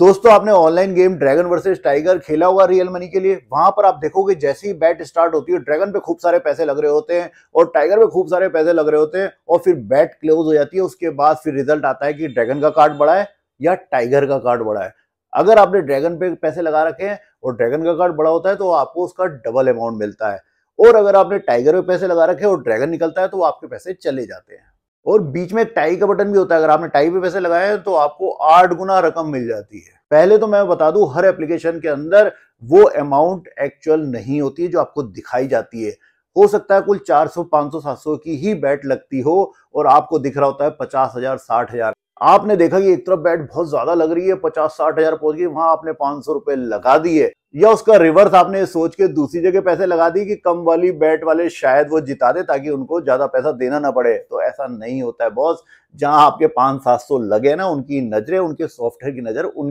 दोस्तों आपने online game dragon versus tiger खेला हुआ रियल मनी के लिए वहां पर आप देखोगे जैसे ही बैट स्टार्ट होती है ड्रैगन पे खूब सारे पैसे लग रहे होते हैं और टाइगर पे खूब सारे पैसे लग रहे होते हैं और फिर बैट क्लोज हो जाती है उसके बाद फिर रिजल्ट आता है कि ड्रैगन का कार्ड बड़ा है या टाइगर का कार्ड बड़ा है अगर आपने ड्रैगन पे पैसे लगा रखे हैं और ड्रैगन का कार्ड बड़ा होता है तो आपको उसका डबल अमाउंट मिलता है और अगर आपने टाइगर पे पैसे लगा रखे और ड्रैगन निकलता है तो आपके पैसे चले जाते हैं और बीच में टाई का बटन भी होता है अगर आपने टाई पे पैसे लगाए हैं तो आपको आठ गुना रकम मिल जाती है पहले तो मैं बता दूं हर एप्लीकेशन के अंदर वो अमाउंट एक्चुअल नहीं होती है जो आपको दिखाई जाती है हो सकता है कुल 400, 500, 700 की ही बैट लगती हो और आपको दिख रहा होता है पचास हजार साठ हजार आपने देखा कि एक तरफ बैट बहुत ज्यादा लग रही है पचास साठ हजार पहुंच गई वहां आपने पांच सौ रुपए लगा दिए या उसका रिवर्स आपने सोच के दूसरी जगह पैसे लगा दिए कि कम वाली बैट वाले शायद वो जिता दे ताकि उनको ज्यादा पैसा देना ना पड़े तो ऐसा नहीं होता है बॉस जहां आपके पांच सात सौ लगे ना उनकी नजरें उनके सॉफ्टवेयर की नजर उन